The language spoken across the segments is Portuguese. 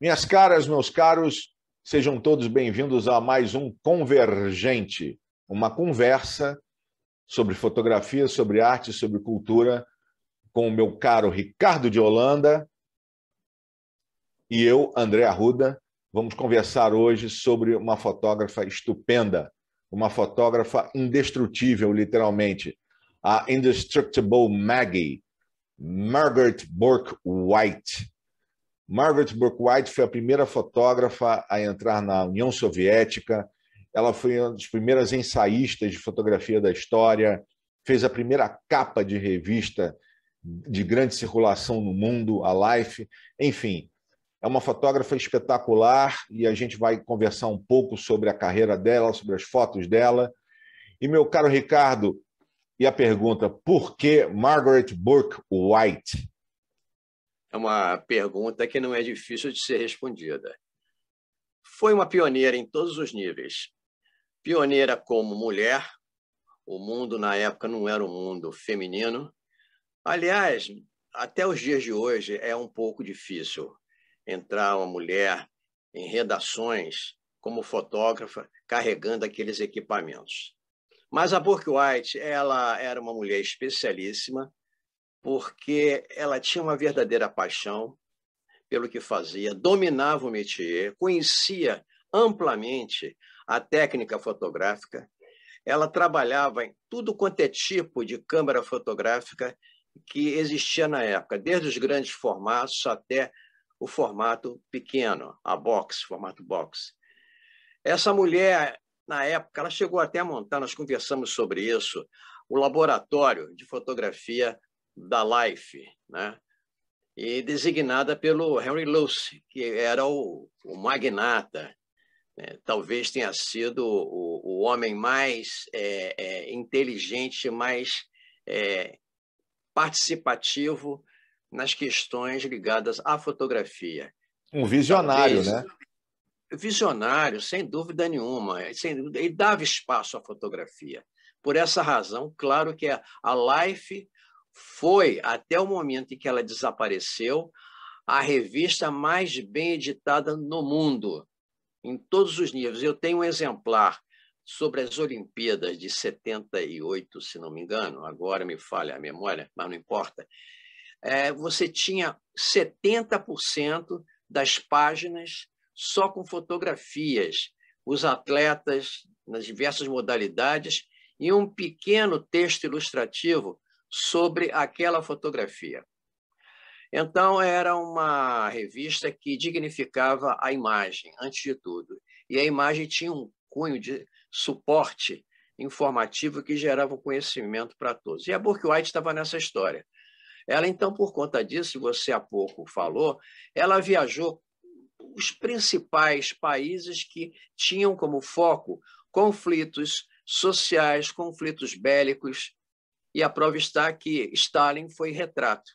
Minhas caras, meus caros, sejam todos bem-vindos a mais um Convergente, uma conversa sobre fotografia, sobre arte, sobre cultura, com o meu caro Ricardo de Holanda e eu, André Arruda. Vamos conversar hoje sobre uma fotógrafa estupenda, uma fotógrafa indestrutível, literalmente, a Indestructible Maggie, Margaret Bourke White. Margaret Burke-White foi a primeira fotógrafa a entrar na União Soviética. Ela foi uma das primeiras ensaístas de fotografia da história, fez a primeira capa de revista de grande circulação no mundo, a Life. Enfim, é uma fotógrafa espetacular e a gente vai conversar um pouco sobre a carreira dela, sobre as fotos dela. E meu caro Ricardo, e a pergunta: por que Margaret Burke White? é uma pergunta que não é difícil de ser respondida. Foi uma pioneira em todos os níveis. Pioneira como mulher, o mundo na época não era um mundo feminino. Aliás, até os dias de hoje é um pouco difícil entrar uma mulher em redações como fotógrafa carregando aqueles equipamentos. Mas a Burke White, ela era uma mulher especialíssima, porque ela tinha uma verdadeira paixão pelo que fazia, dominava o métier, conhecia amplamente a técnica fotográfica. Ela trabalhava em tudo quanto é tipo de câmera fotográfica que existia na época, desde os grandes formatos até o formato pequeno, a box, formato box. Essa mulher, na época, ela chegou até a montar, nós conversamos sobre isso, o laboratório de fotografia da Life, né? e designada pelo Henry Luce, que era o, o magnata, né? talvez tenha sido o, o homem mais é, é, inteligente, mais é, participativo nas questões ligadas à fotografia. Um visionário, talvez, né? Visionário, sem dúvida nenhuma. Sem, ele dava espaço à fotografia. Por essa razão, claro que a, a Life foi, até o momento em que ela desapareceu, a revista mais bem editada no mundo, em todos os níveis. Eu tenho um exemplar sobre as Olimpíadas de 78, se não me engano, agora me falha a memória, mas não importa. É, você tinha 70% das páginas só com fotografias, os atletas nas diversas modalidades e um pequeno texto ilustrativo sobre aquela fotografia. Então, era uma revista que dignificava a imagem, antes de tudo. E a imagem tinha um cunho de suporte informativo que gerava conhecimento para todos. E a Burke White estava nessa história. Ela, então, por conta disso, você há pouco falou, ela viajou os principais países que tinham como foco conflitos sociais, conflitos bélicos, e a prova está que Stalin foi retrato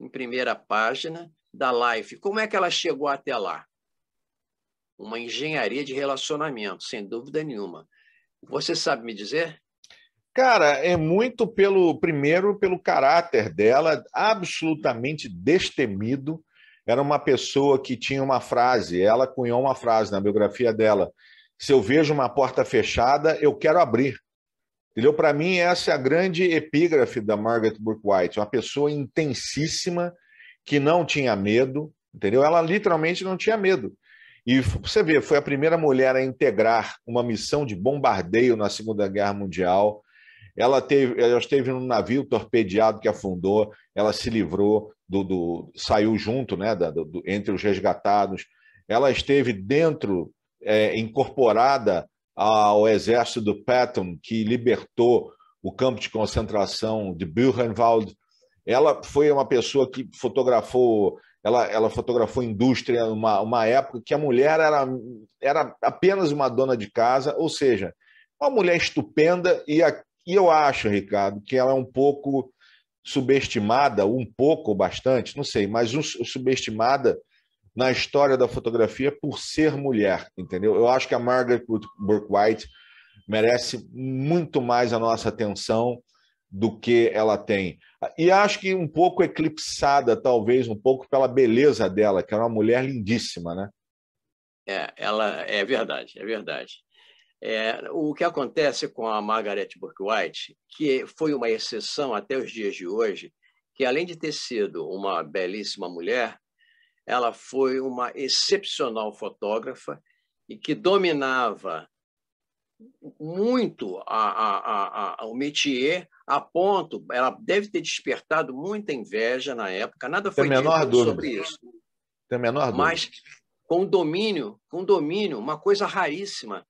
em primeira página da Life. Como é que ela chegou até lá? Uma engenharia de relacionamento, sem dúvida nenhuma. Você sabe me dizer? Cara, é muito pelo primeiro pelo caráter dela, absolutamente destemido. Era uma pessoa que tinha uma frase, ela cunhou uma frase na biografia dela: "Se eu vejo uma porta fechada, eu quero abrir". Entendeu? Para mim, essa é a grande epígrafe da Margaret Burke White, uma pessoa intensíssima, que não tinha medo, entendeu? Ela literalmente não tinha medo. E você vê, foi a primeira mulher a integrar uma missão de bombardeio na Segunda Guerra Mundial. Ela, teve, ela esteve num navio torpedeado que afundou, ela se livrou do. do saiu junto, né? Da, do, entre os resgatados. Ela esteve dentro, é, incorporada ao exército do Patton, que libertou o campo de concentração de Buchenwald. Ela foi uma pessoa que fotografou, ela, ela fotografou indústria numa uma época que a mulher era, era apenas uma dona de casa, ou seja, uma mulher estupenda e, a, e eu acho, Ricardo, que ela é um pouco subestimada, um pouco bastante, não sei, mas um, subestimada na história da fotografia por ser mulher, entendeu? Eu acho que a Margaret Burke-White merece muito mais a nossa atenção do que ela tem. E acho que um pouco eclipsada, talvez, um pouco pela beleza dela, que é uma mulher lindíssima, né? É, ela é verdade, é verdade. É, o que acontece com a Margaret Burke-White, que foi uma exceção até os dias de hoje, que além de ter sido uma belíssima mulher, ela foi uma excepcional fotógrafa e que dominava muito a, a, a, o métier, a ponto, ela deve ter despertado muita inveja na época, nada foi Tem dito dúvida. sobre isso. Tem menor dúvida. Mas com domínio, com domínio, uma coisa raríssima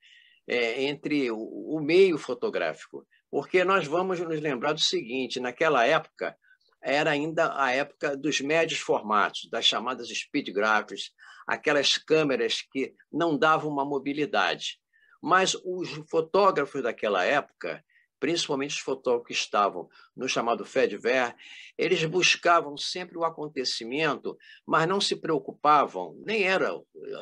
é, entre o, o meio fotográfico, porque nós vamos nos lembrar do seguinte, naquela época, era ainda a época dos médios formatos, das chamadas speed graphics, aquelas câmeras que não davam uma mobilidade. Mas os fotógrafos daquela época, principalmente os fotógrafos que estavam no chamado Fedver, eles buscavam sempre o acontecimento, mas não se preocupavam, nem era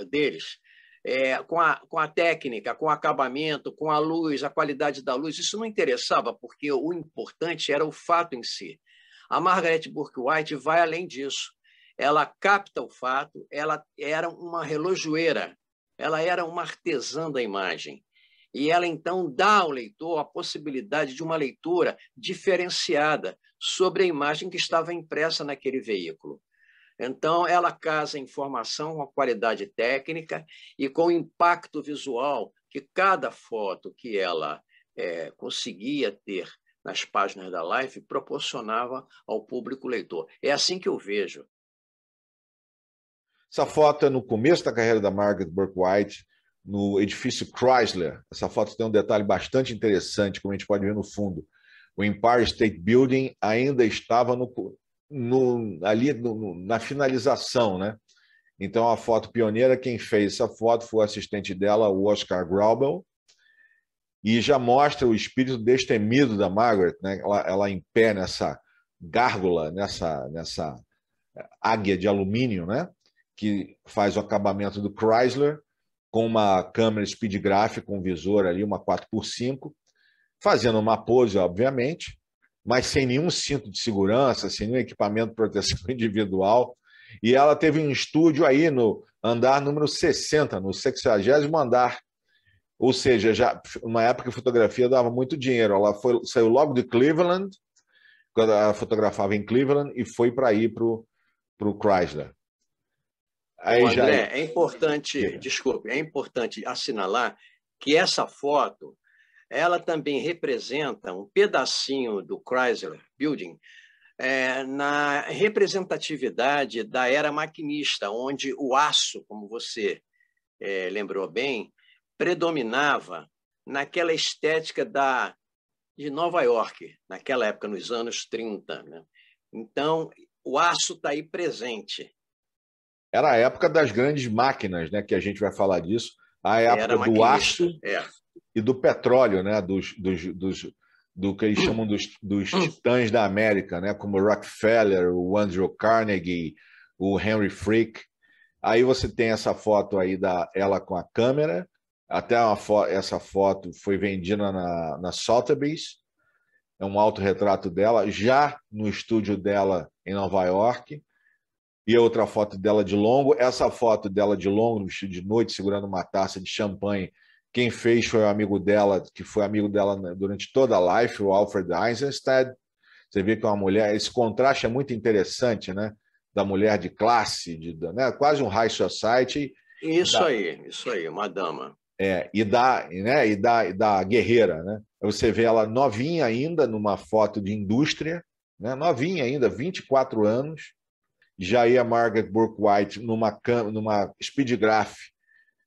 deles, é, com, a, com a técnica, com o acabamento, com a luz, a qualidade da luz. Isso não interessava, porque o importante era o fato em si. A Margaret Burke White vai além disso. Ela capta o fato, ela era uma relojoeira, ela era uma artesã da imagem. E ela então dá ao leitor a possibilidade de uma leitura diferenciada sobre a imagem que estava impressa naquele veículo. Então, ela casa informação com a qualidade técnica e com o impacto visual que cada foto que ela é, conseguia ter nas páginas da live proporcionava ao público leitor. É assim que eu vejo. Essa foto é no começo da carreira da Margaret Burke White, no edifício Chrysler. Essa foto tem um detalhe bastante interessante, como a gente pode ver no fundo. O Empire State Building ainda estava no, no, ali no, na finalização, né? Então, a foto pioneira, quem fez essa foto foi o assistente dela, o Oscar Graubel, e já mostra o espírito destemido da Margaret, né? ela, ela em pé nessa gárgula, nessa, nessa águia de alumínio, né? que faz o acabamento do Chrysler, com uma câmera speed graph, com um visor ali, uma 4x5, fazendo uma pose, obviamente, mas sem nenhum cinto de segurança, sem nenhum equipamento de proteção individual. E ela teve um estúdio aí no andar número 60, no 60 andar ou seja, já uma época a fotografia dava muito dinheiro. Ela foi, saiu logo de Cleveland, quando ela fotografava em Cleveland, e foi para ir para o Chrysler. Aí André, já... É, é importante, é. desculpe, é importante assinalar que essa foto ela também representa um pedacinho do Chrysler Building é, na representatividade da era maquinista, onde o aço, como você é, lembrou bem, predominava naquela estética da de Nova York, naquela época, nos anos 30. Né? Então, o aço está aí presente. Era a época das grandes máquinas, né? que a gente vai falar disso, a época do aço é. e do petróleo, né? dos, dos, dos do que eles chamam dos, dos hum. titãs da América, né? como Rockefeller, o Andrew Carnegie, o Henry Frick. Aí você tem essa foto aí da ela com a câmera, até fo essa foto foi vendida na, na Sotheby's, é um autorretrato dela, já no estúdio dela em Nova York, e outra foto dela de longo. Essa foto dela de longo, de noite, segurando uma taça de champanhe, quem fez foi o um amigo dela, que foi amigo dela né, durante toda a life, o Alfred Eisenstein. Você vê que é uma mulher, esse contraste é muito interessante, né? Da mulher de classe, de, né? quase um high society. Isso da... aí, isso aí, uma dama. É, e da, né, e da, da guerreira, né? Você vê ela novinha ainda numa foto de indústria, né? Novinha ainda, 24 anos. Já ia Margaret Burke-White numa numa speedgraph,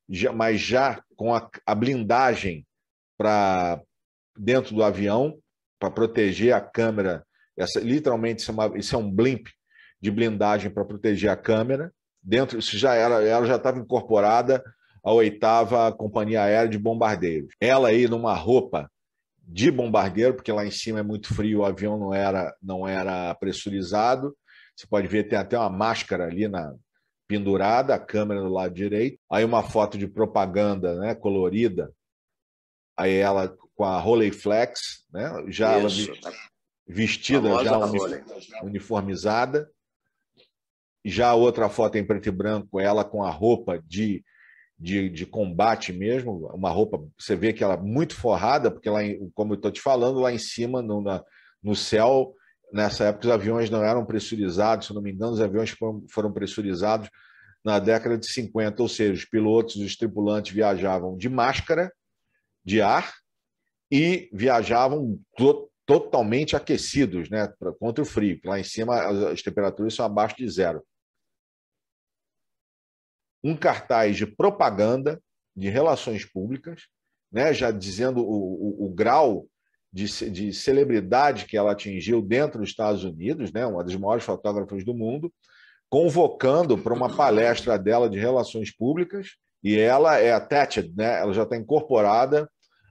já, mas já com a, a blindagem para dentro do avião para proteger a câmera. Essa, literalmente isso é, uma, isso é um blimp de blindagem para proteger a câmera. Dentro, isso já era, ela já estava incorporada a oitava Companhia Aérea de Bombardeiros. Ela aí numa roupa de bombardeiro, porque lá em cima é muito frio, o avião não era, não era pressurizado. Você pode ver, tem até uma máscara ali na pendurada, a câmera do lado direito. Aí uma foto de propaganda, né, colorida. Aí ela com a flex, né, já vestida, Famosa já uniformizada. Já outra foto em preto e branco, ela com a roupa de de, de combate mesmo, uma roupa, você vê que ela é muito forrada, porque lá, como eu estou te falando, lá em cima, no, na, no céu, nessa época os aviões não eram pressurizados, se não me engano, os aviões foram, foram pressurizados na década de 50, ou seja, os pilotos, os tripulantes viajavam de máscara, de ar, e viajavam to totalmente aquecidos né, contra o frio, lá em cima as, as temperaturas são abaixo de zero um cartaz de propaganda de relações públicas, né, já dizendo o, o, o grau de, de, celebridade que ela atingiu dentro dos Estados Unidos, né, uma das maiores fotógrafas do mundo, convocando para uma palestra dela de relações públicas, e ela é attached, né, ela já está incorporada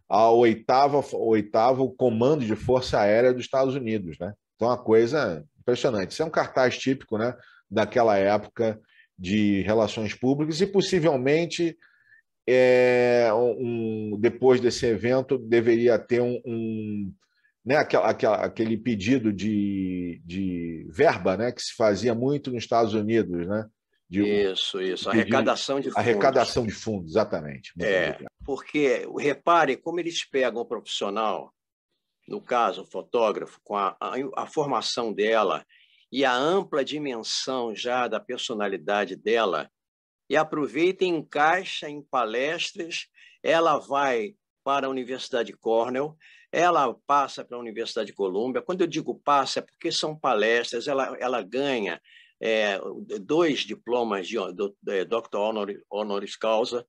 ao oitavo, oitavo comando de força aérea dos Estados Unidos. Né? Então, é uma coisa impressionante. Isso é um cartaz típico né, daquela época de relações públicas e possivelmente é, um, depois desse evento deveria ter um, um né, aquela, aquela, aquele pedido de, de verba né, que se fazia muito nos Estados Unidos, né? De, isso, isso, arrecadação de, de fundos. Arrecadação de fundos, exatamente. É, porque repare como eles pegam o profissional, no caso, o fotógrafo, com a, a, a formação dela, e a ampla dimensão já da personalidade dela, e aproveita e encaixa em palestras. Ela vai para a Universidade Cornell, ela passa para a Universidade de Colômbia. Quando eu digo passa, é porque são palestras, ela, ela ganha é, dois diplomas de, do, de é, Dr. Honoris, honoris Causa,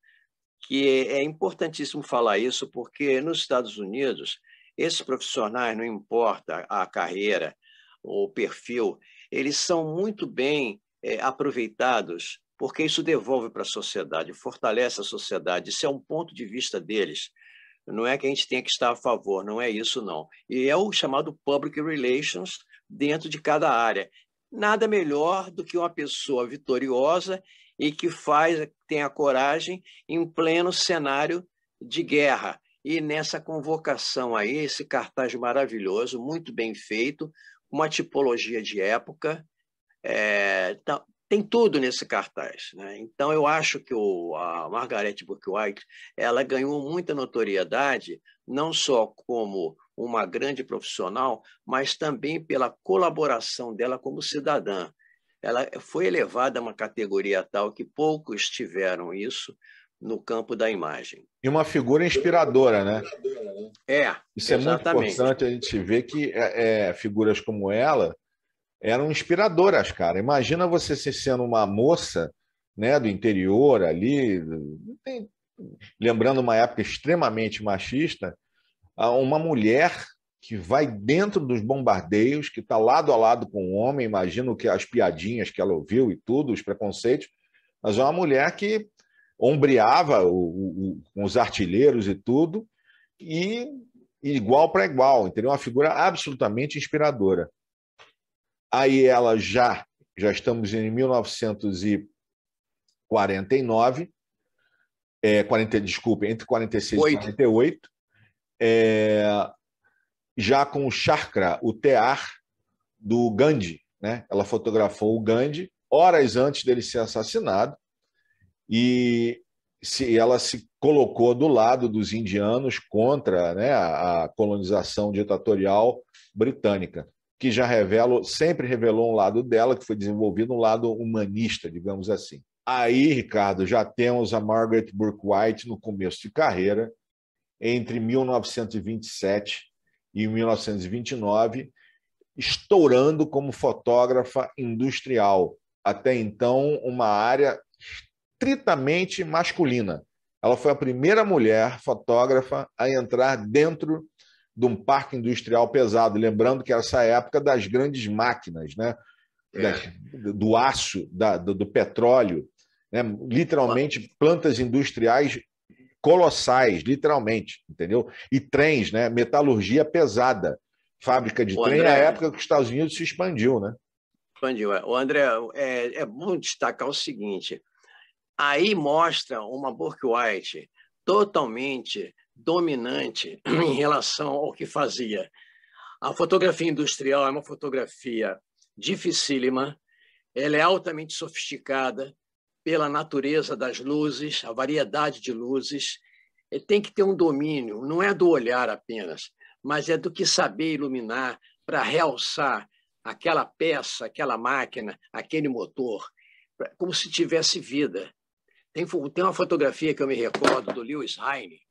que é importantíssimo falar isso, porque nos Estados Unidos, esses profissionais, não importa a carreira, o perfil, eles são muito bem é, aproveitados, porque isso devolve para a sociedade, fortalece a sociedade. Isso é um ponto de vista deles. Não é que a gente tenha que estar a favor, não é isso, não. E é o chamado public relations dentro de cada área. Nada melhor do que uma pessoa vitoriosa e que faz, tem a coragem em pleno cenário de guerra. E nessa convocação aí, esse cartaz maravilhoso, muito bem feito, uma tipologia de época. É, tá, tem tudo nesse cartaz. Né? Então, eu acho que o, a Margaret Bourke-White ela ganhou muita notoriedade, não só como uma grande profissional, mas também pela colaboração dela como cidadã. Ela foi elevada a uma categoria tal que poucos tiveram isso, no campo da imagem. E uma figura inspiradora, né? É. Isso exatamente. é muito importante a gente ver que é, é, figuras como ela eram inspiradoras, cara. Imagina você sendo uma moça né, do interior ali, tem, lembrando uma época extremamente machista, uma mulher que vai dentro dos bombardeios, que está lado a lado com o um homem, imagino que as piadinhas que ela ouviu e tudo, os preconceitos, mas é uma mulher que ombreava o, o, os artilheiros e tudo, e igual para igual, entendeu? Uma figura absolutamente inspiradora. Aí ela já, já estamos em 1949, é, 40, desculpa, entre 46 Oito. e 48, é, já com o chakra, o tear do Gandhi, né? Ela fotografou o Gandhi horas antes dele ser assassinado e se ela se colocou do lado dos indianos contra né, a, colonização ditatorial britânica, que já revelou sempre revelou um lado dela, que foi desenvolvido um lado humanista, digamos assim. Aí, Ricardo, já temos a Margaret Burke White no começo de carreira, entre 1927 e 1929, estourando como fotógrafa industrial. Até então, uma área estritamente masculina. Ela foi a primeira mulher fotógrafa a entrar dentro de um parque industrial pesado, lembrando que era essa época das grandes máquinas, né? É. do aço, da, do, do, petróleo, né? literalmente plantas industriais colossais, literalmente, entendeu? E trens, né? metalurgia pesada, fábrica de o trem, André... na época que os Estados Unidos se expandiu, né? Expandiu. O é. André, é, é bom destacar o seguinte: Aí mostra uma Burke White totalmente dominante em relação ao que fazia. A fotografia industrial é uma fotografia dificílima, ela é altamente sofisticada pela natureza das luzes, a variedade de luzes. Tem que ter um domínio, não é do olhar apenas, mas é do que saber iluminar para realçar aquela peça, aquela máquina, aquele motor, como se tivesse vida. Tem, tem uma fotografia que eu me recordo do Lewis Heine,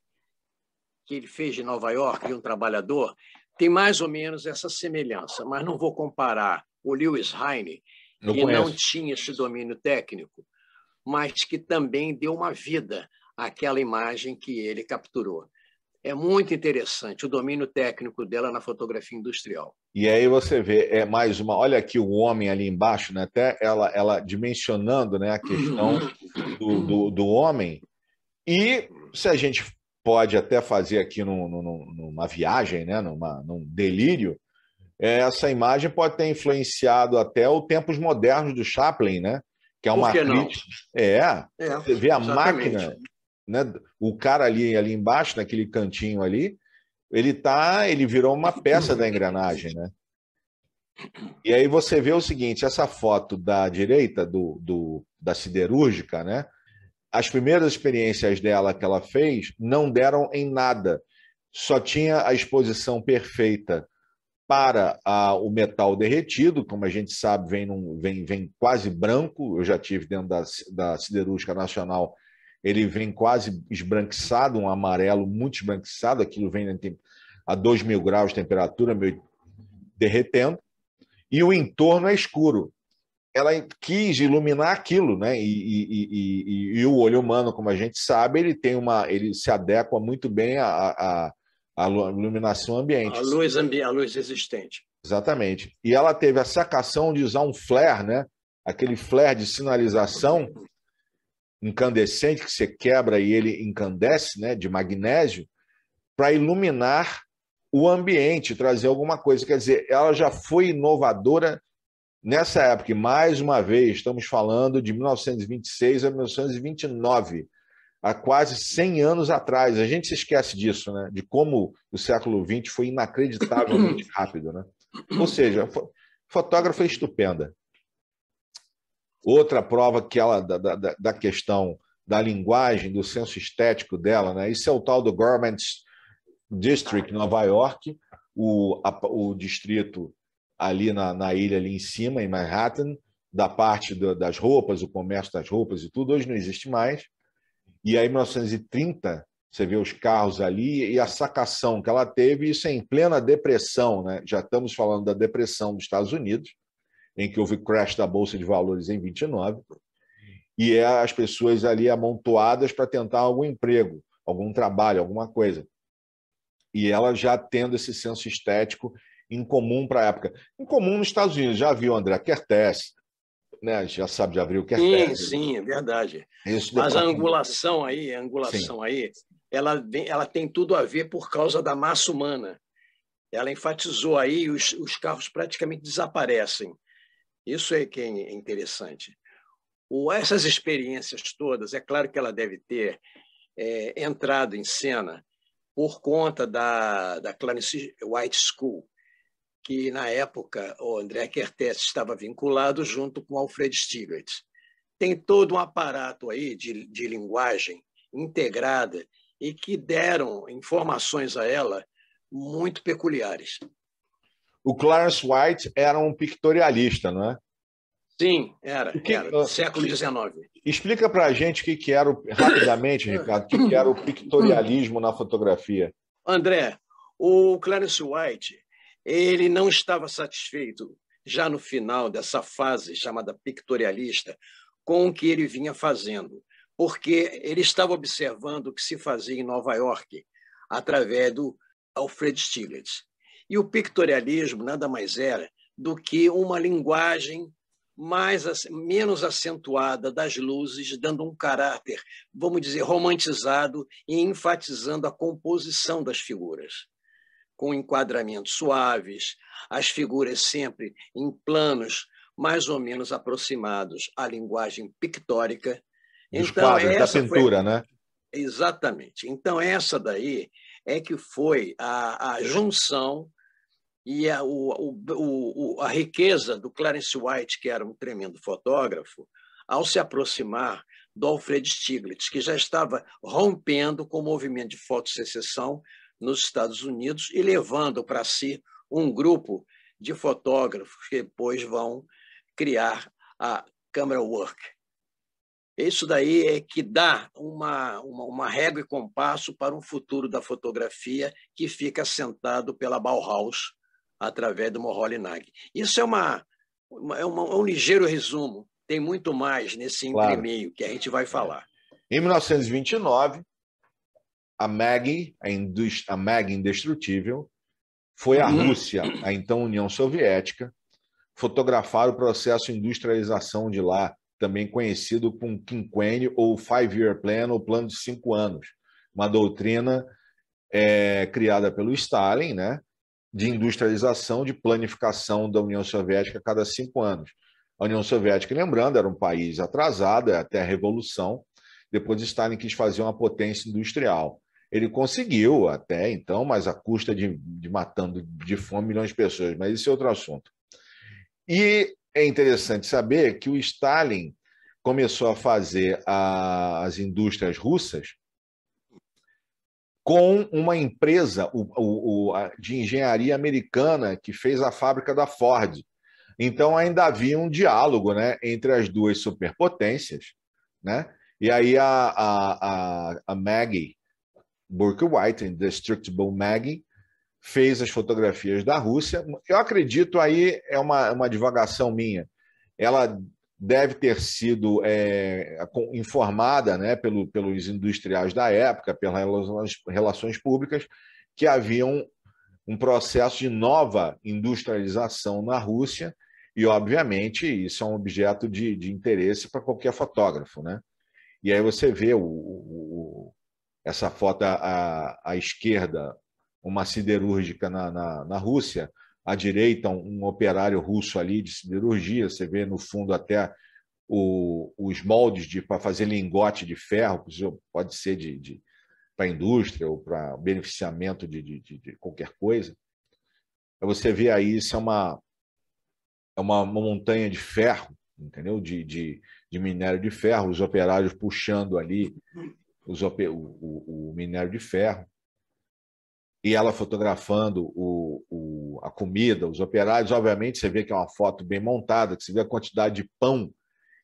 que ele fez de Nova York de um trabalhador, tem mais ou menos essa semelhança, mas não vou comparar o Lewis Heine, não que conheço. não tinha esse domínio técnico, mas que também deu uma vida àquela imagem que ele capturou. É muito interessante o domínio técnico dela na fotografia industrial. E aí você vê, é mais uma, olha aqui o homem ali embaixo, né? até ela, ela dimensionando né, a questão do, do, do homem. E se a gente pode até fazer aqui num, num, numa viagem, né, numa, num delírio, é, essa imagem pode ter influenciado até os tempos modernos do Chaplin, né? Que é uma que crítica. É, é, você vê a exatamente. máquina, né? O cara ali ali embaixo, naquele cantinho ali, ele tá, ele virou uma peça da engrenagem, né? E aí você vê o seguinte, essa foto da direita do, do da siderúrgica, né? As primeiras experiências dela que ela fez não deram em nada. Só tinha a exposição perfeita para a, o metal derretido, como a gente sabe, vem, num, vem, vem quase branco. Eu já tive dentro da, da Siderúrgica Nacional ele vem quase esbranquiçado, um amarelo muito esbranquiçado, aquilo vem a 2 mil graus de temperatura, meio derretendo, e o entorno é escuro. Ela quis iluminar aquilo, né? E, e, e, e o olho humano, como a gente sabe, ele tem uma, ele se adequa muito bem à, à, à iluminação ambiente. A luz, ambi a luz existente. Exatamente. E ela teve a sacação de usar um flare, né? Aquele flare de sinalização incandescente que você quebra e ele encandece, né, de magnésio, para iluminar o ambiente, trazer alguma coisa. Quer dizer, ela já foi inovadora nessa época. E mais uma vez, estamos falando de 1926 a 1929, há quase 100 anos atrás. A gente se esquece disso, né? De como o século XX foi inacreditavelmente rápido, né? Ou seja, fotógrafa é estupenda. Outra prova que ela da, da, da, questão da linguagem, do senso estético dela, né? Isso é o tal do garment District, Nova York, o, a, o distrito ali na, na, ilha ali em cima, em Manhattan, da parte do, das roupas, o comércio das roupas e tudo, hoje não existe mais. E aí, em 1930, você vê os carros ali e a sacação que ela teve, isso é em plena depressão, né? Já estamos falando da depressão dos Estados Unidos, em que houve crash da Bolsa de Valores em 29, e é as pessoas ali amontoadas para tentar algum emprego, algum trabalho, alguma coisa. E ela já tendo esse senso estético incomum para a época. Incomum nos Estados Unidos, já viu André Kertész, né? já sabe, já viu Kertész. Sim, sim, é verdade. Isso Mas a angulação aí, a angulação sim. aí, ela, ela tem tudo a ver por causa da massa humana. Ela enfatizou aí, os, os carros praticamente desaparecem. Isso é que é interessante. O, essas experiências todas, é claro que ela deve ter é, entrado em cena por conta da, da Clarence White School, que na época o André Kertész estava vinculado junto com Alfred Stiglitz. Tem todo um aparato aí de, de linguagem integrada e que deram informações a ela muito peculiares o Clarence White era um pictorialista, não é? Sim, era. Que, era uh, século XIX. Explica para a gente o que, que era, o, rapidamente, Ricardo, o que, que era o pictorialismo na fotografia. André, o Clarence White ele não estava satisfeito, já no final dessa fase chamada pictorialista, com o que ele vinha fazendo, porque ele estava observando o que se fazia em Nova York através do Alfred Stieglitz. E o pictorialismo nada mais era é do que uma linguagem mais menos acentuada das luzes, dando um caráter, vamos dizer, romantizado e enfatizando a composição das figuras, com enquadramentos suaves, as figuras sempre em planos mais ou menos aproximados à linguagem pictórica. Dos então, quadros, da pintura, foi... né? Exatamente. Então, essa daí é que foi a, a junção e a, o, o, a riqueza do Clarence White, que era um tremendo fotógrafo, ao se aproximar do Alfred Stiglitz, que já estava rompendo com o movimento de fotossecessão nos Estados Unidos e levando para si um grupo de fotógrafos que depois vão criar a camera work. Isso daí é que dá uma, uma, uma régua e compasso para um futuro da fotografia que fica assentado pela Bauhaus através do moholy nagy Isso é, uma, uma, é uma, é um ligeiro resumo, tem muito mais nesse claro. entremeio que a gente vai é. falar. Em 1929, a Mag, a, Indust a Mag Indestrutível, foi à uhum. Rússia, a então União Soviética, fotografar o processo de industrialização de lá, também conhecido como quinquênio ou five-year plan, ou plano de cinco anos, uma doutrina é, criada pelo Stalin, né? de industrialização, de planificação da União Soviética a cada cinco anos. A União Soviética, lembrando, era um país atrasado é até a Revolução, depois Stalin quis fazer uma potência industrial. Ele conseguiu até então, mas a custa de, de matando de fome milhões de pessoas, mas esse é outro assunto. E é interessante saber que o Stalin começou a fazer a, as indústrias russas com uma empresa o, o, o, de engenharia americana que fez a fábrica da Ford. Então ainda havia um diálogo né, entre as duas superpotências, né? E aí a, a, a, a Maggie Burke White, Indestructible Maggie, fez as fotografias da Rússia. Eu acredito aí, é uma, uma divagação minha. Ela deve ter sido é, informada né, pelo, pelos industriais da época, pelas relações públicas, que havia um, um processo de nova industrialização na Rússia, e obviamente isso é um objeto de, de interesse para qualquer fotógrafo. Né? E aí você vê o, o, essa foto à, à esquerda, uma siderúrgica na, na, na Rússia, à direita um operário russo ali de siderurgia, você vê no fundo até o, os moldes para fazer lingote de ferro, pode ser de, de para a indústria ou para beneficiamento de, de, de, qualquer coisa. Você vê aí, isso é uma, é uma, uma montanha de ferro, entendeu? De, de, de, minério de ferro, os operários puxando ali os, o, o, o minério de ferro e ela fotografando o, o, a comida, os operários, obviamente você vê que é uma foto bem montada, que você vê a quantidade de pão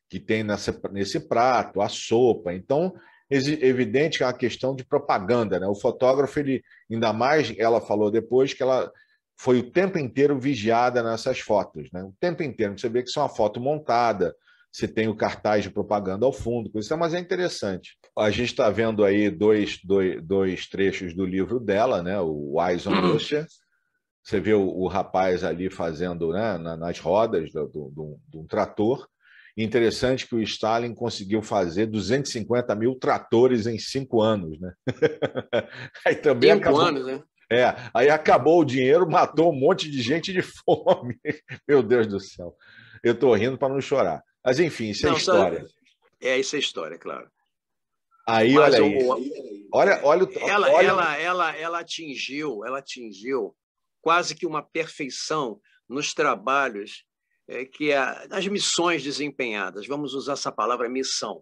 que tem nessa, nesse prato, a sopa. Então, é evidente que é uma questão de propaganda. Né? O fotógrafo, ele, ainda mais, ela falou depois que ela foi o tempo inteiro vigiada nessas fotos. Né? O tempo inteiro, você vê que isso é uma foto montada, se tem o cartaz de propaganda ao fundo, coisa, mas é interessante. A gente está vendo aí dois, dois, dois trechos do livro dela, né? o Eyes on uhum. Russia. Você vê o, o rapaz ali fazendo né, na, nas rodas do, do, do, de um trator. Interessante que o Stalin conseguiu fazer 250 mil tratores em cinco anos. Né? aí também cinco acabou... anos, né? É, aí acabou o dinheiro, matou um monte de gente de fome. Meu Deus do céu. Eu estou rindo para não chorar. Mas enfim, isso é Não, tá- história. É, isso é história, claro. Aí, Mas, olha o, aí. Olha, olha, o, ela, olha... Ela, ela, ela atingiu, ela atingiu quase que uma perfeição nos trabalhos é, que a, é as missões desempenhadas. Vamos usar essa palavra missão,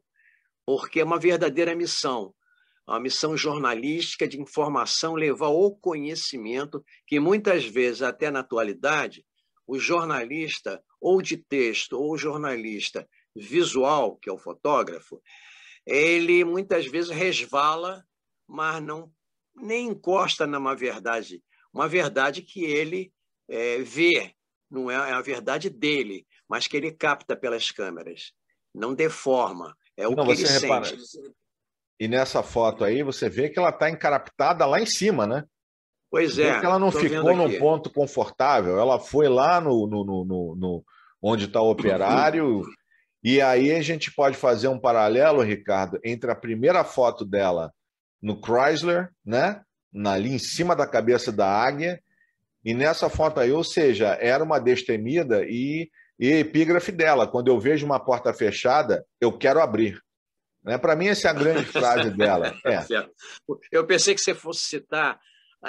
porque é uma verdadeira missão, é uma missão jornalística de informação levar o conhecimento que muitas vezes até na atualidade o jornalista, ou de texto, ou o jornalista visual, que é o fotógrafo, ele muitas vezes resvala, mas não nem encosta numa verdade, uma verdade que ele é, vê, não é, é a verdade dele, mas que ele capta pelas câmeras, não deforma, é o não, que ele repara. sente. E nessa foto aí, você vê que ela está encaraptada lá em cima, né? Pois é. Que ela não ficou num ponto confortável, ela foi lá no, no, no, no onde está o operário. e aí a gente pode fazer um paralelo, Ricardo, entre a primeira foto dela no Chrysler, né? Ali em cima da cabeça da águia, e nessa foto aí, ou seja, era uma destemida e, e epígrafe dela. Quando eu vejo uma porta fechada, eu quero abrir. Né? Para mim, essa é a grande frase dela. É. Tá eu pensei que você fosse citar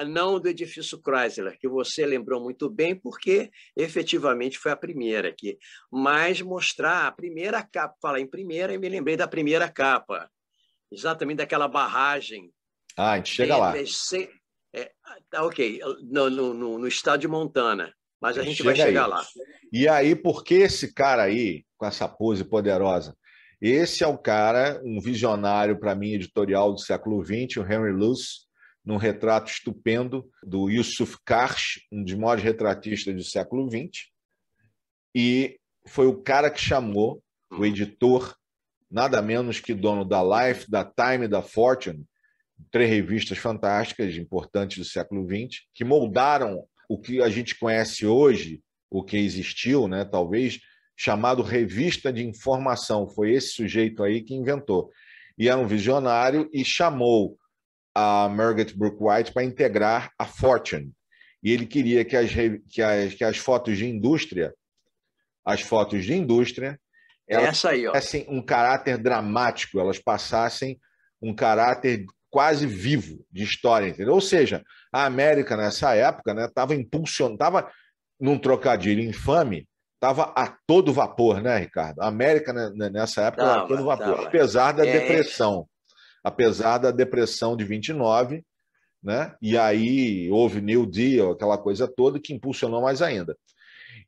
não do edifício Chrysler, que você lembrou muito bem, porque efetivamente foi a primeira aqui, mas mostrar a primeira capa, falar em primeira, e me lembrei da primeira capa, exatamente daquela barragem. Ah, a gente chega lá. É, tá, ok, no, no, no, estado de Montana, mas a, gente, gente chega vai chegar aí. lá. E aí, por que esse cara aí, com essa pose poderosa? Esse é o cara, um visionário para mim editorial do século XX, o Henry Luce, num retrato estupendo do Yusuf Karsh, um dos maiores retratistas do século XX, e foi o cara que chamou o hum. editor, nada menos que dono da Life, da Time, da Fortune, três revistas fantásticas, importantes do século XX, que moldaram o que a gente conhece hoje, o que existiu, né, talvez, chamado Revista de Informação. Foi esse sujeito aí que inventou. E era um visionário e chamou a Margaret Brooke White para integrar a Fortune. E ele queria que as, que as, que as fotos de indústria, as fotos de indústria, é elas aí, tivessem um caráter dramático, elas passassem um caráter quase vivo de história, entendeu? Ou seja, a América nessa época estava né, impulsionando, estava num trocadilho infame, estava a todo vapor, né, Ricardo? A América né, né nessa época estava a todo vapor, tava. apesar da é... depressão apesar da depressão de 29, né? E aí houve New Deal, aquela coisa toda que impulsionou mais ainda.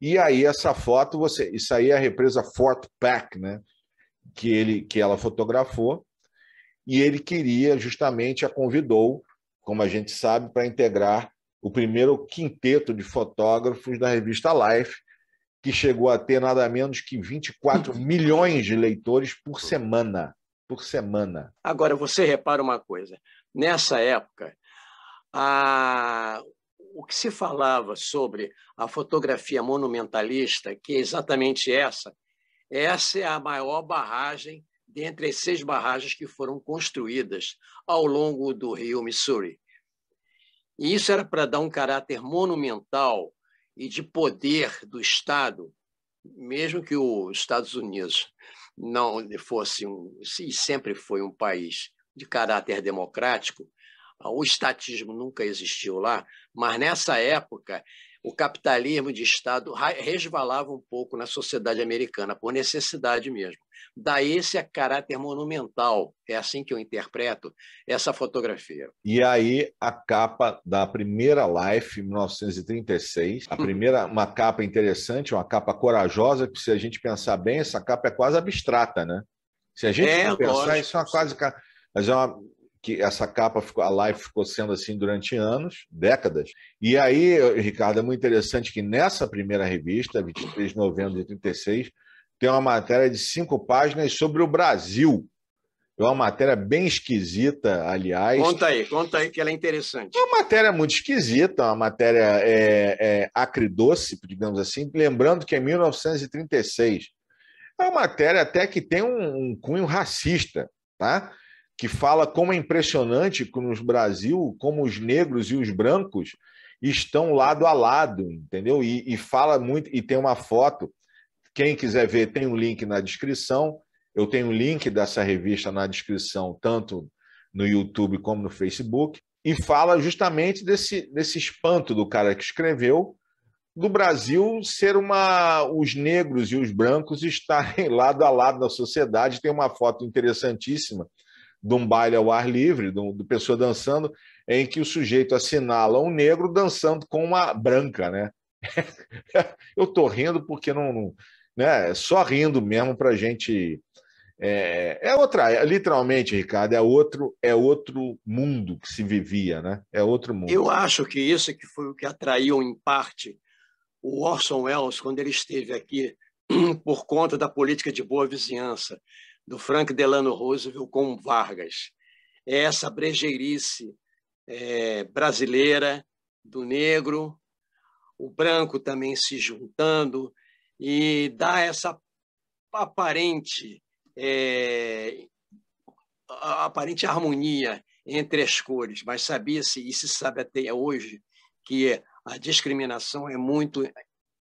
E aí essa foto, você, isso aí é a represa Fort Peck, né? Que ele, que ela fotografou e ele queria justamente a convidou, como a gente sabe, para integrar o primeiro quinteto de fotógrafos da revista Life, que chegou a ter nada menos que 24 milhões de leitores por semana por semana. Agora, você repara uma coisa: nessa época, a... o que se falava sobre a fotografia monumentalista, que é exatamente essa, essa é a maior barragem dentre as seis barragens que foram construídas ao longo do rio Missouri. E isso era para dar um caráter monumental e de poder do Estado, mesmo que os Estados Unidos não fosse um, se sempre foi um país de caráter democrático, ah, o estatismo nunca existiu lá, mas nessa época o capitalismo de Estado resvalava um pouco na sociedade americana, por necessidade mesmo dá esse caráter monumental. É assim que eu interpreto essa fotografia. E aí a capa da primeira Life, 1936, a primeira, uma capa interessante, uma capa corajosa, que se a gente pensar bem, essa capa é quase abstrata, né? Se a gente é, pensar, lógico. isso é uma quase mas é uma que essa capa ficou, a live ficou sendo assim durante anos, décadas. E aí, Ricardo, é muito interessante que nessa primeira revista, 23 de novembro de 36, tem uma matéria de cinco páginas sobre o Brasil. É uma matéria bem esquisita, aliás. Conta aí, conta aí que ela é interessante. É uma matéria muito esquisita, uma matéria é, é, acridoce, digamos assim, lembrando que é 1936. É uma matéria até que tem um, um cunho racista, tá? que fala como é impressionante que no Brasil, como os negros e os brancos estão lado a lado, entendeu? E, e fala muito, e tem uma foto quem quiser ver, tem um link na descrição. Eu tenho o um link dessa revista na descrição, tanto no YouTube como no Facebook. E fala justamente desse, desse espanto do cara que escreveu, do Brasil ser uma. os negros e os brancos estarem lado a lado na sociedade. Tem uma foto interessantíssima de um baile ao ar livre, do, do pessoa dançando, em que o sujeito assinala um negro dançando com uma branca, né? Eu estou rindo porque não, não, né? É só rindo mesmo para a gente. É, é outra, é, literalmente, Ricardo, é outro, é outro mundo que se vivia, né? É outro mundo. Eu acho que isso que foi o que atraiu em parte o Orson Welles quando ele esteve aqui por conta da política de boa vizinhança do Frank Delano Roosevelt com Vargas. É essa brejeirice é, brasileira do negro, o branco também se juntando, e dá essa aparente, é, aparente harmonia entre as cores, mas sabia-se, e se sabe até hoje, que a discriminação é muito,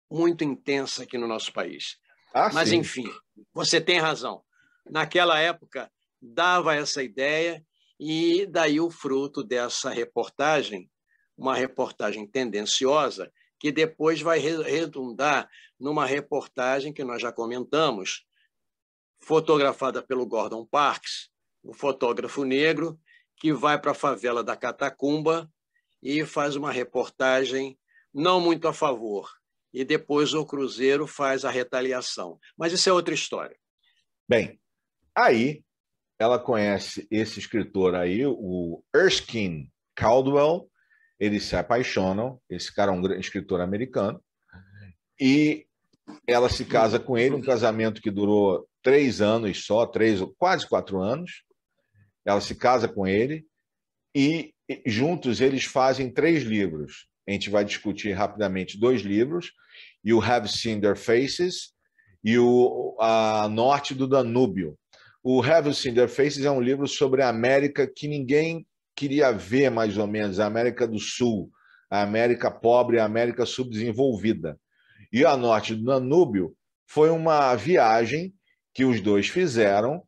muito intensa aqui no nosso país. Ah, mas, sim. enfim, você tem razão. Naquela época, dava essa ideia, e daí o fruto dessa reportagem, uma reportagem tendenciosa, que depois vai redundar numa reportagem que nós já comentamos, fotografada pelo Gordon Parks, o fotógrafo negro, que vai para a favela da Catacumba e faz uma reportagem não muito a favor. E depois o Cruzeiro faz a retaliação. Mas isso é outra história. Bem, aí ela conhece esse escritor aí, o Erskine Caldwell, eles se apaixonam. Esse cara é um escritor americano. E ela se casa com ele, um casamento que durou três anos só, três, quase quatro anos. Ela se casa com ele e juntos eles fazem três livros. A gente vai discutir rapidamente dois livros: o Have Seen Their Faces e o a Norte do Danúbio. O Have Seen Their Faces é um livro sobre a América que ninguém queria ver mais ou menos a América do Sul, a América pobre, a América subdesenvolvida. E a norte do Danúbio foi uma viagem que os dois fizeram.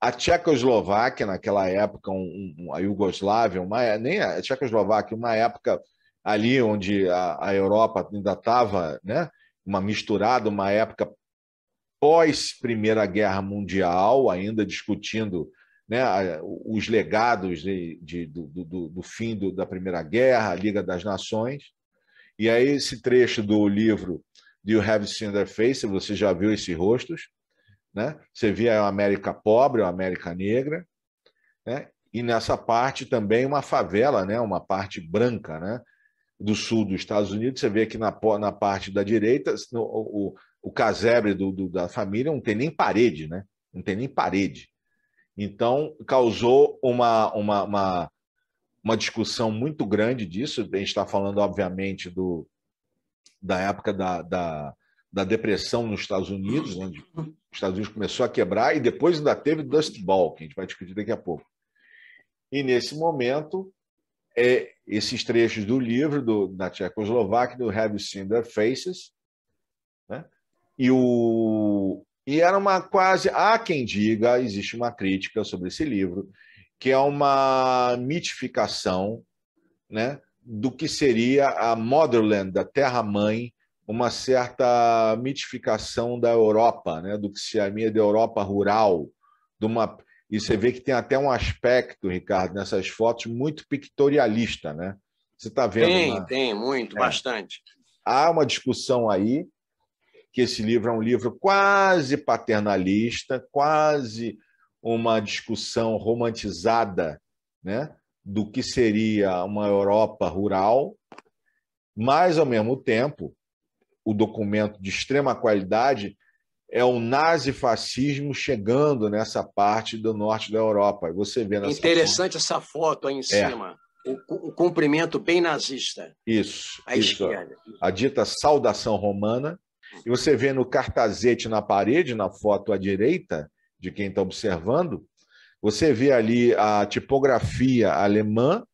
A Tchecoslováquia, naquela época, um, um, a Iugoslávia, uma, é, nem a Tchecoslováquia, uma época ali onde a, a Europa ainda estava né, uma misturada, uma época pós-Primeira Guerra Mundial, ainda discutindo né, os legados de, de, do, do, do, fim do, da Primeira Guerra, a Liga das Nações. E aí esse trecho do livro Do You Have Seen Their Face, você já viu esses rostos, né? Você via a América pobre, a América negra, né? E nessa parte também uma favela, né? Uma parte branca, né? Do sul dos Estados Unidos, você vê que na, na parte da direita, o, o, o casebre do, do, da família não tem nem parede, né? Não tem nem parede então, causou uma, uma, uma, uma discussão muito grande disso. A gente está falando, obviamente, do, da época da, da, da depressão nos Estados Unidos, onde os Estados Unidos começou a quebrar, e depois ainda teve Dust Bowl, que a gente vai discutir daqui a pouco. E nesse momento, é, esses trechos do livro do, da Tchecoslováquia, do Have You Seen Their Faces, né? e o, e era uma quase. Há quem diga, existe uma crítica sobre esse livro, que é uma mitificação né, do que seria a Motherland, da Terra-mãe, uma certa mitificação da Europa, né, do que se chama de Europa rural. De uma... E você vê que tem até um aspecto, Ricardo, nessas fotos muito pictorialista. Né? Você está vendo? Tem, uma... tem, muito, é. bastante. Há uma discussão aí que esse livro é um livro quase paternalista, quase uma discussão romantizada né, do que seria uma Europa rural, mas, ao mesmo tempo, o documento de extrema qualidade é o nazifascismo chegando nessa parte do norte da Europa. você vê nessa Interessante foto... essa foto aí em é. cima. O, o cumprimento bem nazista. Isso. À isso. esquerda. A dita saudação romana, e você vê no cartazete na parede, na foto à direita, de quem está observando, você vê ali a tipografia alemã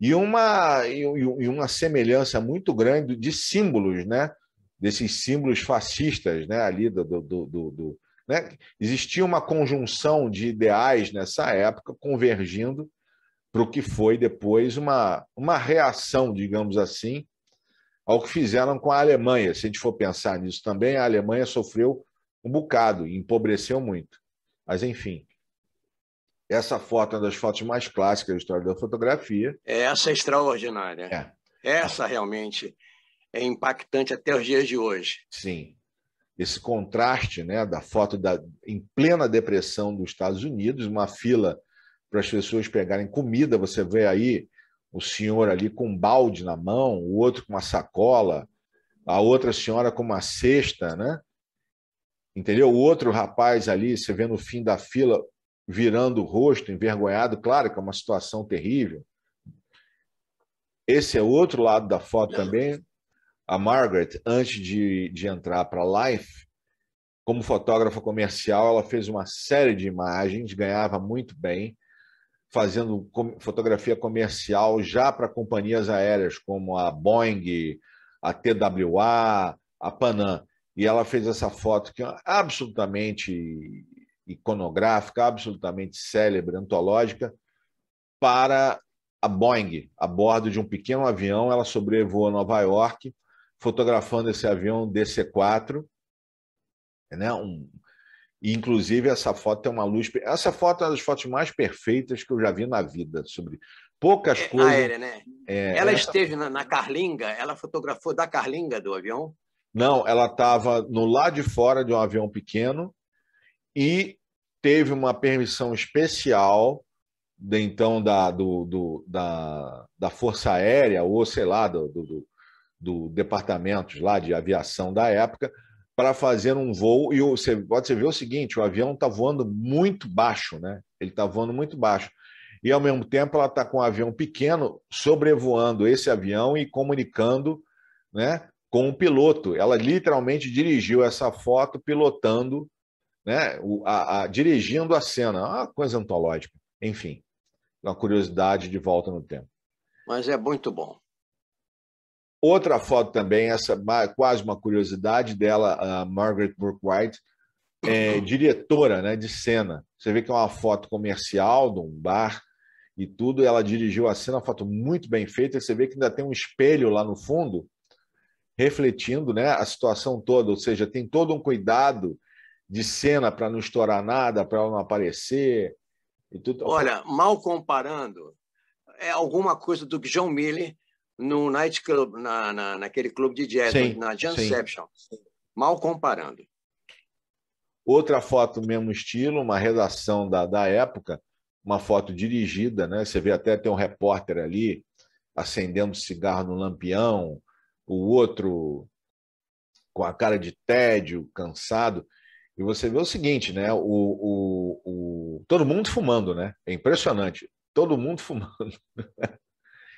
e uma, e, uma semelhança muito grande de símbolos, né? Desses símbolos fascistas, né? Ali do, do, do, do né? Existia uma conjunção de ideais nessa época convergindo para o que foi depois uma, uma reação, digamos assim, ao que fizeram com a Alemanha. Se a gente for pensar nisso também, a Alemanha sofreu um bocado, empobreceu muito. Mas, enfim, essa foto é uma das fotos mais clássicas da história da fotografia. É, essa é extraordinária. É. Essa realmente é impactante até os dias de hoje. Sim. Esse contraste né, da foto da, em plena depressão dos Estados Unidos, uma fila para as pessoas pegarem comida, você vê aí o senhor ali com um balde na mão, o outro com uma sacola, a outra senhora com uma cesta, né? Entendeu? O outro rapaz ali, você vê no fim da fila, virando o rosto, envergonhado, claro que é uma situação terrível. Esse é outro lado da foto também. A Margaret, antes de, de entrar para a Life, como fotógrafa comercial, ela fez uma série de imagens, ganhava muito bem fazendo fotografia comercial já para companhias aéreas como a Boeing, a TWA, a Panam. E ela fez essa foto que é absolutamente iconográfica, absolutamente célebre, antológica, para a Boeing, a bordo de um pequeno avião. Ela sobrevoa Nova York, fotografando esse avião DC-4, né? um, inclusive, essa foto tem uma luz. Essa foto é uma das fotos mais perfeitas que eu já vi na vida sobre poucas é, coisas. Aérea, né? É, ela essa... esteve na, na Carlinga, ela fotografou da Carlinga do avião? Não, ela estava no lado de fora de um avião pequeno e teve uma permissão especial de, então da, do, do, da, da Força Aérea ou sei lá do, do, do, departamentos lá de aviação da época para fazer um voo. E você pode você ver o seguinte: o avião está voando muito baixo, né? Ele está voando muito baixo. E ao mesmo tempo ela está com um avião pequeno sobrevoando esse avião e comunicando né, com o piloto. Ela literalmente dirigiu essa foto pilotando, né, a, a, dirigindo a cena. É uma coisa antológica. Enfim, uma curiosidade de volta no tempo. Mas é muito bom. Outra foto também, essa quase uma curiosidade dela, Margaret Burke é, diretora né, de cena. Você vê que é uma foto comercial de um bar e tudo. Ela dirigiu a cena, uma foto muito bem feita. Você vê que ainda tem um espelho lá no fundo, refletindo né, a situação toda. Ou seja, tem todo um cuidado de cena para não estourar nada, para não aparecer. Olha, mal comparando, é alguma coisa do que John Miller no nightclub, na, na, naquele clube de jazz, sim, na Janception. Mal comparando. Outra foto, mesmo estilo, uma redação da, da época, uma foto dirigida, né? Você vê até tem um repórter ali acendendo cigarro no lampião, o outro com a cara de tédio, cansado. E você vê o seguinte, né? O, o, o... Todo mundo fumando, né? É impressionante. Todo mundo fumando.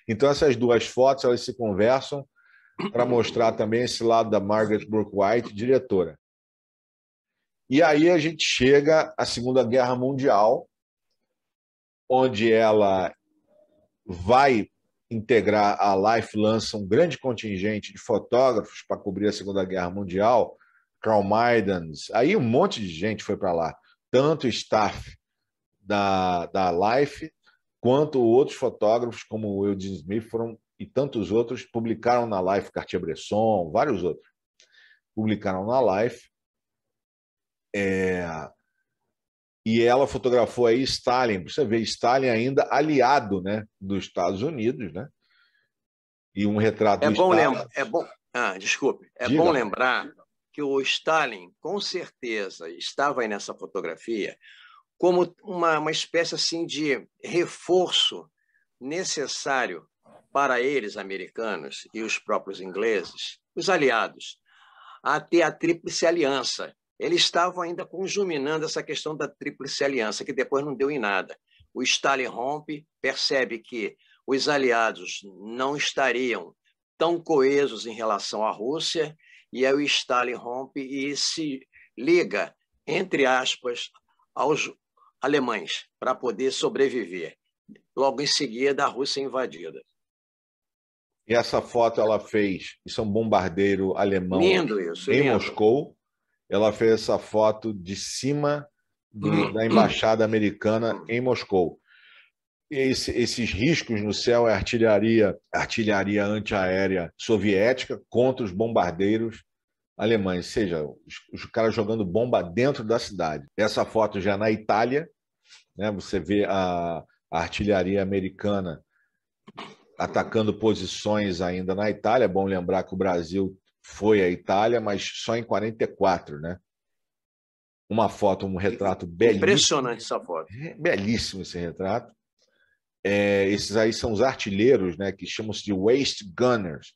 Então, essas duas fotos elas se conversam para mostrar também esse lado da Margaret Brooke White, diretora. E aí a gente chega à Segunda Guerra Mundial, onde ela vai integrar a Life, lança um grande contingente de fotógrafos para cobrir a Segunda Guerra Mundial, Carl Maidans, aí um monte de gente foi para lá, tanto staff da, da Life quanto outros fotógrafos, como o Eugene Smith, foram, e tantos outros, publicaram na Life Cartier-Bresson, vários outros, publicaram na Life. É... E ela fotografou aí Stalin. Você vê Stalin ainda aliado né, dos Estados Unidos, né? E um retrato é bom Stalin. é bom, ah, desculpe. É Diga. bom lembrar que o Stalin, com certeza, estava aí nessa fotografia como uma, uma espécie assim de reforço necessário para eles, americanos e os próprios ingleses, os aliados, a ter a Tríplice Aliança. Eles estavam ainda conjuminando essa questão da Tríplice Aliança, que depois não deu em nada. O Stalin rompe, percebe que os aliados não estariam tão coesos em relação à Rússia, e aí o Stalin rompe e se liga, entre aspas, aos alemães para poder sobreviver. Logo em seguida, a Rússia é invadida. E essa foto ela fez, isso é um bombardeiro alemão lindo isso, em lindo. Moscou. Ela fez essa foto de cima do, hum, da embaixada hum. americana em Moscou. Esse, esses riscos no céu é artilharia, artilharia antiaérea soviética contra os bombardeiros alemães, seja os, os, caras jogando bomba dentro da cidade. Essa foto já é na Itália, né? Você vê a, a artilharia americana atacando posições ainda na Itália. É bom lembrar que o Brasil foi à Itália, mas só em 44, né? Uma foto, um retrato belíssimo. Impressionante essa foto. É, belíssimo esse retrato. É, esses aí são os artilheiros, né, que chamam-se de waste gunners,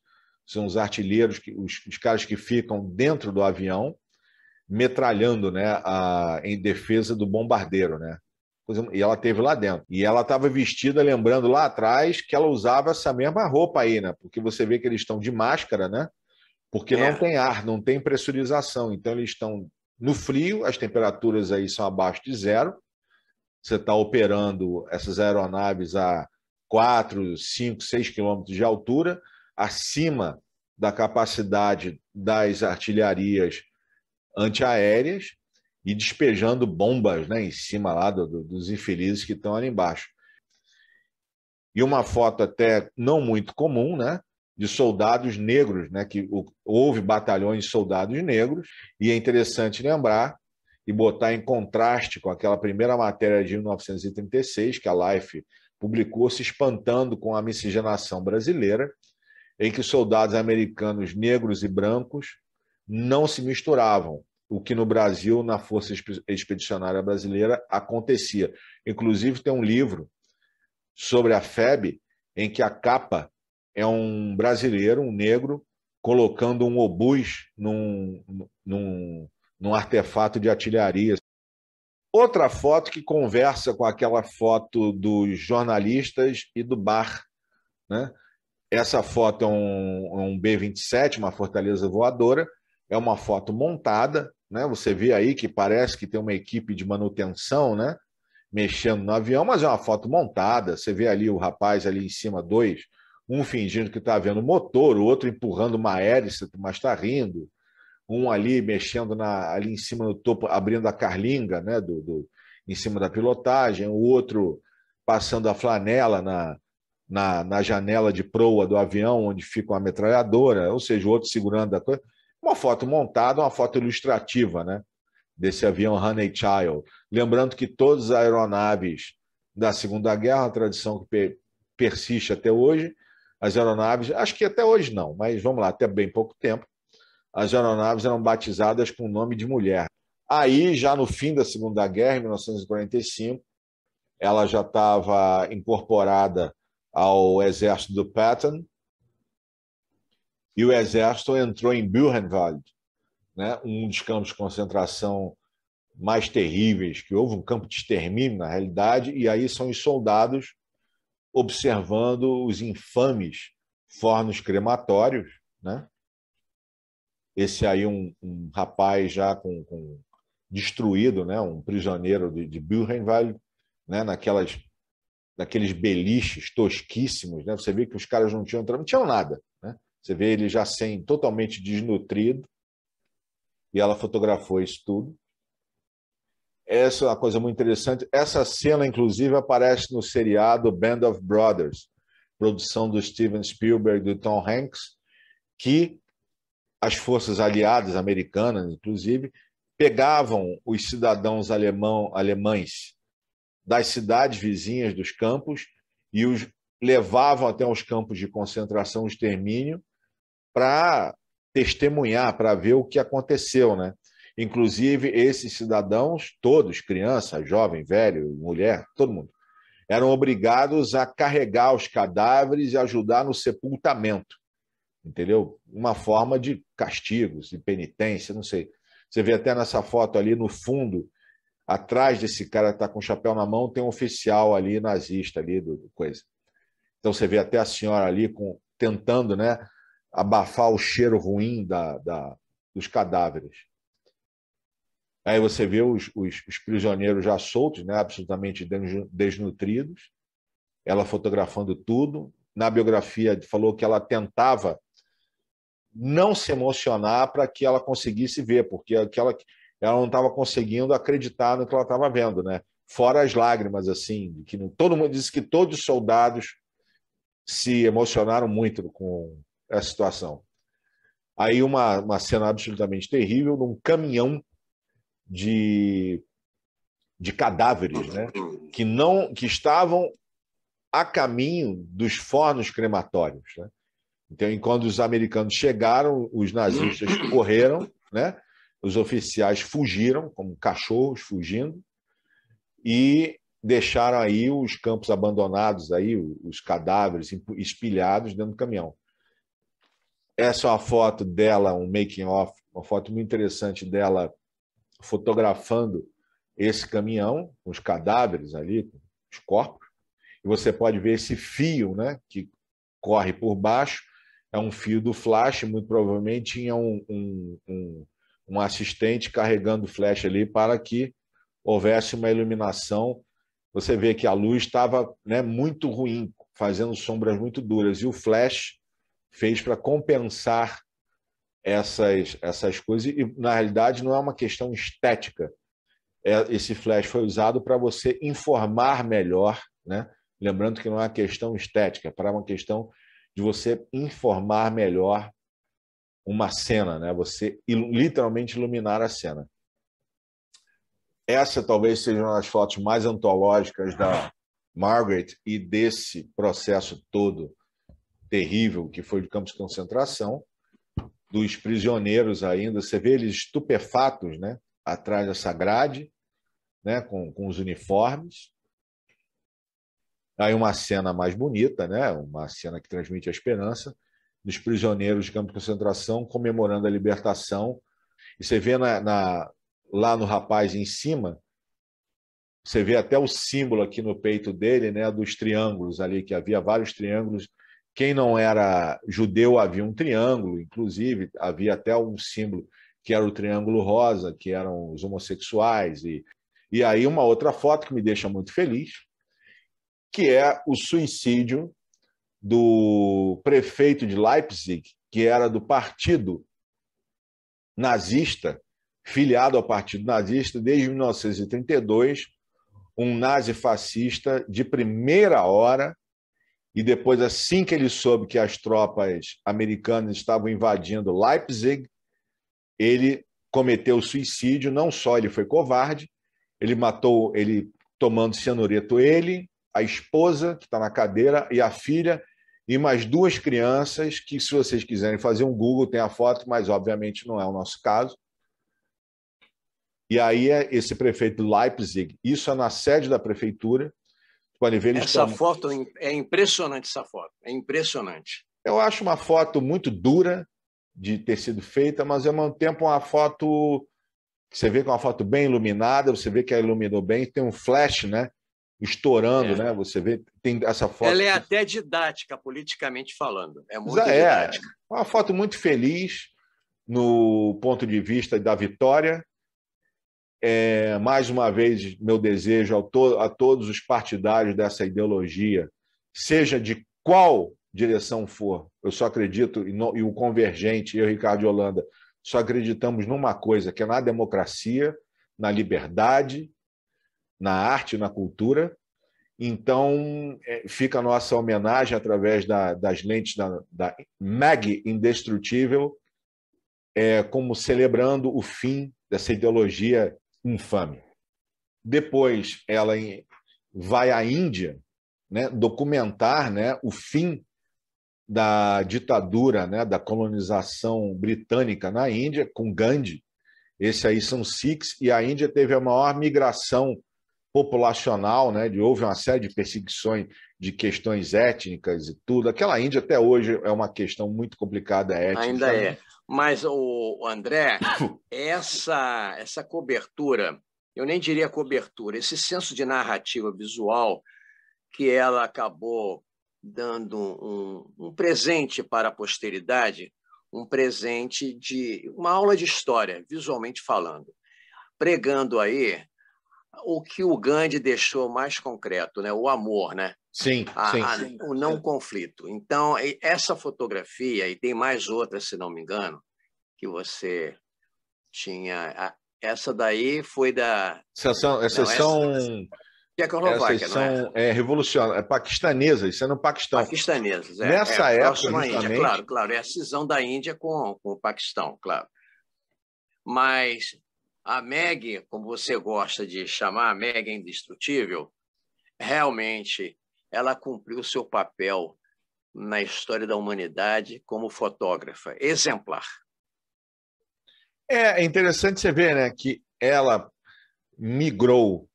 são os artilheiros, que, os, os caras que ficam dentro do avião, metralhando né, a, em defesa do bombardeiro. Né? E ela teve lá dentro. E ela estava vestida, lembrando lá atrás, que ela usava essa mesma roupa aí, né? Porque você vê que eles estão de máscara, né? Porque é. não tem ar, não tem pressurização. Então eles estão no frio, as temperaturas aí são abaixo de zero. Você está operando essas aeronaves a 4, 5, 6 quilômetros de altura acima da capacidade das artilharias antiaéreas e despejando bombas né, em cima lá do, do, dos infelizes que estão ali embaixo. E uma foto até não muito comum, né? De soldados negros, né? Que houve batalhões de soldados negros, e é interessante lembrar e botar em contraste com aquela primeira matéria de 1936 que a Life publicou se espantando com a miscigenação brasileira, em que soldados americanos negros e brancos não se misturavam, o que no Brasil, na Força Expedicionária Brasileira, acontecia. Inclusive, tem um livro sobre a FEB em que a capa é um brasileiro, um negro, colocando um obus num, num, num artefato de artilharia. Outra foto que conversa com aquela foto dos jornalistas e do bar, né? Essa foto é um, é um B-27, uma fortaleza voadora, é uma foto montada, né? Você vê aí que parece que tem uma equipe de manutenção, né? Mexendo no avião, mas é uma foto montada. Você vê ali o rapaz ali em cima, dois, um fingindo que está vendo o motor, o outro empurrando uma hélice, mas está rindo. Um ali mexendo na, ali em cima no topo, abrindo a carlinga, né? Do, do, em cima da pilotagem, o outro passando a flanela na, na, na janela de proa do avião, onde fica uma metralhadora, ou seja, o outro segurando a coisa. Uma foto montada, uma foto ilustrativa, né? Desse avião Honey Child. Lembrando que todas as aeronaves da Segunda Guerra, a tradição que persiste até hoje, as aeronaves, acho que até hoje não, mas vamos lá, até bem pouco tempo, as aeronaves eram batizadas com o nome de mulher. Aí, já no fim da Segunda Guerra, em 1945, ela já estava incorporada ao exército do Patton e o exército entrou em Buchenwald, né, um dos campos de concentração mais terríveis que houve, um campo de extermínio na realidade, e aí são os soldados observando os infames fornos crematórios, né? Esse aí um, um rapaz já com, com, destruído, né? Um prisioneiro de, de Buchenwald, né? Naquelas daqueles beliches tosquíssimos, né? Você vê que os caras não tinham, não tinham nada, né? Você vê ele já sem totalmente desnutrido. E ela fotografou isso tudo. Essa é uma coisa muito interessante. Essa cena, inclusive, aparece no seriado Band of Brothers, produção do Steven Spielberg e do Tom Hanks, que as forças aliadas americanas, inclusive, pegavam os cidadãos alemão, alemães das cidades vizinhas dos campos e os levavam até os campos de concentração de extermínio para testemunhar, para ver o que aconteceu, né? Inclusive, esses cidadãos, todos, criança, jovem, velho, mulher, todo mundo, eram obrigados a carregar os cadáveres e ajudar no sepultamento. Entendeu? Uma forma de castigos, de penitência, não sei. Você vê até nessa foto ali no fundo atrás desse cara que está com o chapéu na mão tem um oficial ali nazista ali do, do, coisa. Então você vê até a senhora ali com, tentando, né, abafar o cheiro ruim da, da dos cadáveres. Aí você vê os, os, os, prisioneiros já soltos, né, absolutamente desnutridos. Ela fotografando tudo. Na biografia falou que ela tentava não se emocionar para que ela conseguisse ver, porque aquela ela não estava conseguindo acreditar no que ela estava vendo, né? Fora as lágrimas, assim, que todo mundo disse que todos os soldados se emocionaram muito com essa situação. Aí uma, uma cena absolutamente terrível, num caminhão de, de cadáveres, né? Que não que estavam a caminho dos fornos crematórios, né? Então, enquanto os americanos chegaram, os nazistas correram, né? Os oficiais fugiram, como cachorros fugindo, e deixaram aí os campos abandonados, aí os cadáveres espilhados dentro do caminhão. Essa é uma foto dela, um making-off, uma foto muito interessante dela fotografando esse caminhão, os cadáveres ali, os corpos. E você pode ver esse fio né, que corre por baixo, é um fio do flash, muito provavelmente tinha um, um, um um assistente carregando flash ali para que houvesse uma iluminação. Você vê que a luz estava né, muito ruim, fazendo sombras muito duras, e o flash fez para compensar essas, essas coisas. E, na realidade, não é uma questão estética. É, esse flash foi usado para você informar melhor, né? lembrando que não é uma questão estética, é para uma questão de você informar melhor uma cena, né? Você il literalmente iluminar a cena. Essa talvez seja uma das fotos mais antológicas da Margaret e desse processo todo terrível que foi de campos de concentração, dos prisioneiros ainda. Você vê eles estupefatos, né? Atrás dessa grade, né? Com, com os uniformes. Aí uma cena mais bonita, né? Uma cena que transmite a esperança dos prisioneiros de campo de concentração comemorando a libertação. E você vê na, na, lá no rapaz em cima, você vê até o símbolo aqui no peito dele, né, dos triângulos ali, que havia vários triângulos. Quem não era judeu havia um triângulo, inclusive havia até um símbolo que era o triângulo rosa, que eram os homossexuais. E, e aí uma outra foto que me deixa muito feliz, que é o suicídio do prefeito de Leipzig, que era do partido nazista, filiado ao partido nazista desde 1932, um nazi-fascista de primeira hora, e depois, assim que ele soube que as tropas americanas estavam invadindo Leipzig, ele cometeu suicídio. Não só ele foi covarde, ele matou, ele tomando cianureto, ele, a esposa, que está na cadeira, e a filha, e mais duas crianças que, se vocês quiserem fazer um Google, tem a foto, mas obviamente não é o nosso caso. E aí é esse prefeito Leipzig, isso é na sede da prefeitura. quando ver, essa estão... foto é, é impressionante, essa foto, é impressionante. Eu acho uma foto muito dura de ter sido feita, mas ao mesmo tempo uma foto que você vê que é uma foto bem iluminada, você vê que a iluminou bem, tem um flash, né? estourando, é. né? Você vê, tem essa foto. Ela é até didática, politicamente falando. É muito é, didática. É uma foto muito feliz no ponto de vista da vitória. É, mais uma vez, meu desejo a, to a todos os partidários dessa ideologia, seja de qual direção for, eu só acredito, e, no, e o Convergente, eu, Ricardo Holanda, só acreditamos numa coisa, que é na democracia, na liberdade na arte, na cultura. Então, é, fica a nossa homenagem através da, das lentes da, da MAG Indestrutível, é, como celebrando o fim dessa ideologia infame. Depois, ela vai à Índia né, documentar né, o fim da ditadura, né, da colonização britânica na Índia, com Gandhi. Esse aí são Sikhs, e a Índia teve a maior migração populacional, né, de houve uma série de perseguições de questões étnicas e tudo. Aquela Índia até hoje é uma questão muito complicada étnica. Ainda né? é. Mas o André, essa essa cobertura, eu nem diria cobertura, esse senso de narrativa visual que ela acabou dando um, um presente para a posteridade, um presente de uma aula de história, visualmente falando, pregando aí o que o Gandhi deixou mais concreto, né? o amor, né? Sim, a, sim, a, sim, O não é. conflito. Então, essa fotografia, e tem mais outra, se não me engano, que você tinha. A, essa daí foi da. Sessão, exceção. Não, Tchecoslováquia, é são é? é revolucionárias, é paquistanesas, isso é no Paquistão. Paquistanesas, é. Nessa é, época, justamente... Índia, claro, claro, é a cisão da Índia com, com o Paquistão, claro. Mas a Meg, como você gosta de chamar, a Meg é indestrutível, realmente ela cumpriu seu papel na história da humanidade como fotógrafa exemplar. É, é interessante você ver, né, que ela migrou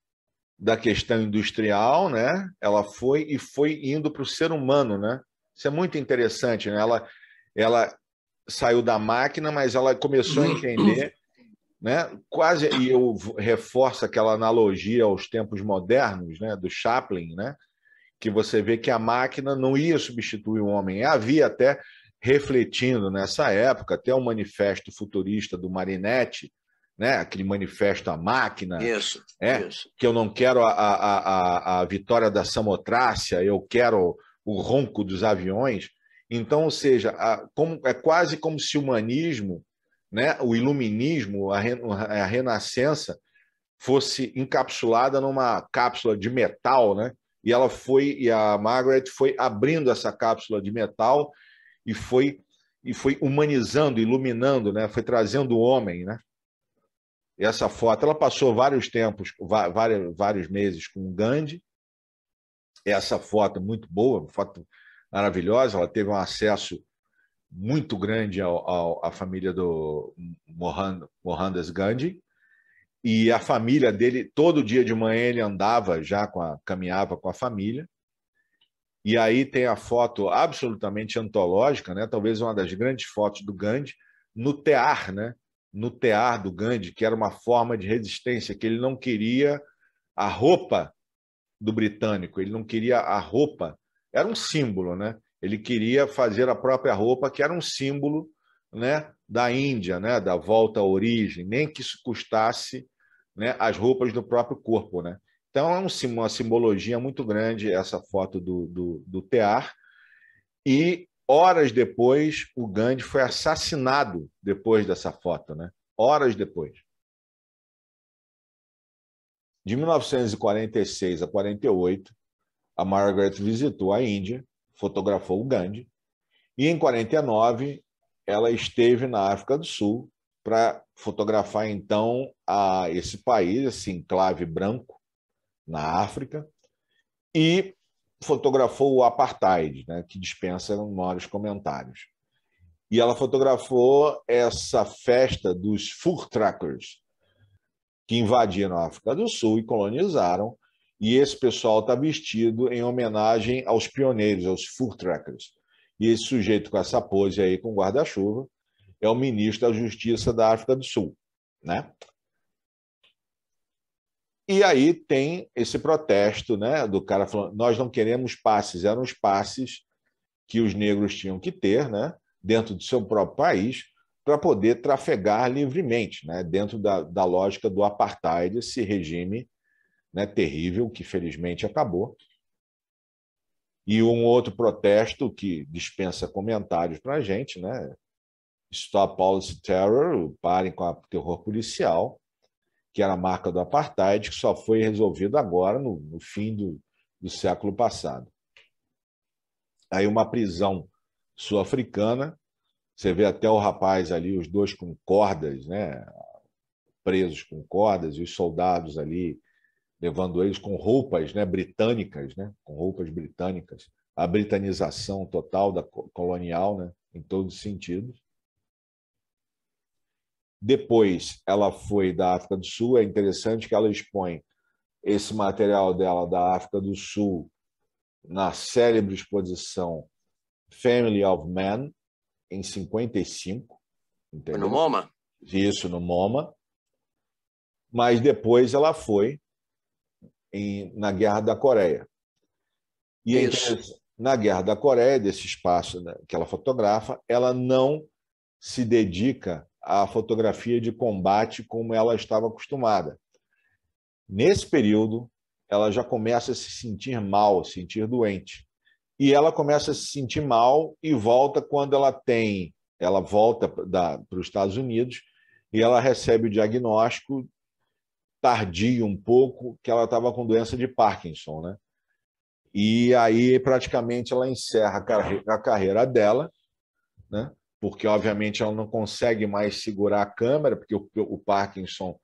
da questão industrial, né? Ela foi e foi indo para o ser humano, né? Isso é muito interessante, né? Ela, ela saiu da máquina, mas ela começou a entender né? Quase, e eu reforço aquela analogia aos tempos modernos, né? do Chaplin, né? que você vê que a máquina não ia substituir o homem. Havia até, refletindo nessa época, até o um manifesto futurista do Marinetti, né? aquele manifesto à máquina, isso, é, isso. que eu não quero a, a, a, a vitória da Samotrácia, eu quero o ronco dos aviões. Então, ou seja, a, como, é quase como se o humanismo né, o iluminismo, a, re, a renascença, fosse encapsulada numa cápsula de metal, né? E ela foi, e a Margaret foi abrindo essa cápsula de metal e foi e foi humanizando, iluminando, né? Foi trazendo o homem, né? E essa foto, ela passou vários tempos, vários, vários meses com o Gandhi. Essa foto é muito boa, foto maravilhosa, ela teve um acesso muito grande ao, ao, à família do Mohandas Gandhi. E a família dele, todo dia de manhã ele andava já com a, caminhava com a família. E aí tem a foto absolutamente antológica, né? Talvez uma das grandes fotos do Gandhi no tear, né? No tear do Gandhi, que era uma forma de resistência que ele não queria a roupa do britânico, ele não queria a roupa. Era um símbolo, né? Ele queria fazer a própria roupa, que era um símbolo né, da Índia, né, da volta à origem, nem que isso custasse né, as roupas do próprio corpo. Né? Então, é um, uma simbologia muito grande essa foto do, do, do Tear. E horas depois, o Gandhi foi assassinado depois dessa foto, né? horas depois. De 1946 a 48, a Margaret visitou a Índia fotografou o Gandhi. E em 49 ela esteve na África do Sul para fotografar então a esse país, esse enclave branco na África e fotografou o apartheid, né, que dispensa maiores comentários. E ela fotografou essa festa dos Fur Trackers, que invadiram a África do Sul e colonizaram e esse pessoal está vestido em homenagem aos pioneiros, aos full trackers. E esse sujeito com essa pose aí, com guarda-chuva, é o ministro da Justiça da África do Sul, né? E aí tem esse protesto, né, do cara falando: "Nós não queremos passes, eram os passes que os negros tinham que ter, né, dentro do seu próprio país para poder trafegar livremente, né, dentro da, da lógica do apartheid, esse regime né, terrível, que felizmente acabou. E um outro protesto que dispensa comentários para a gente, né? Stop Policy Terror, parem com o terror policial, que era a marca do apartheid, que só foi resolvido agora, no, no fim do, do século passado. Aí uma prisão sul-africana, você vê até o rapaz ali, os dois com cordas, né? presos com cordas, e os soldados ali levando eles com roupas né, britânicas, né, com roupas britânicas, a britanização total da colonial, né, em todos os sentidos. Depois, ela foi da África do Sul. É interessante que ela expõe esse material dela da África do Sul na célebre exposição Family of Man, em 55. Entendeu? no MoMA? Isso, no MoMA. Mas depois ela foi em, na Guerra da Coreia. E é Isso. na Guerra da Coreia, desse espaço né, que ela fotografa, ela não se dedica à fotografia de combate como ela estava acostumada. Nesse período, ela já começa a se sentir mal, se sentir doente. E ela começa a se sentir mal e volta quando ela tem, ela volta para os Estados Unidos e ela recebe o diagnóstico tardio um pouco, que ela estava com doença de Parkinson, né? E aí praticamente ela encerra a, a carreira dela, né? Porque obviamente ela não consegue mais segurar a câmera, porque o, o Parkinson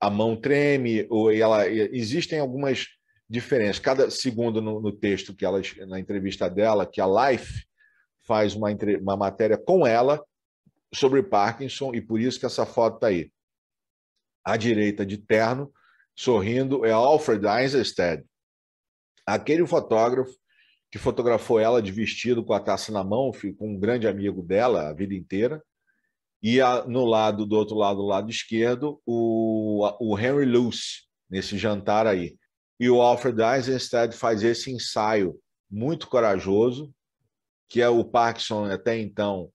a mão treme, ou ela existem algumas diferenças. Cada segundo no, no texto que ela na entrevista dela, que a Life faz uma, uma matéria com ela sobre Parkinson e por isso que essa foto está aí à direita de terno, sorrindo, é Alfred Eisenstedt, aquele fotógrafo que fotografou ela de vestido com a taça na mão, com um grande amigo dela a vida inteira, e a, no lado do outro lado, do lado esquerdo, o, o Henry Luce, nesse jantar aí. E o Alfred Eisenstedt faz esse ensaio muito corajoso, que é o Parkinson até então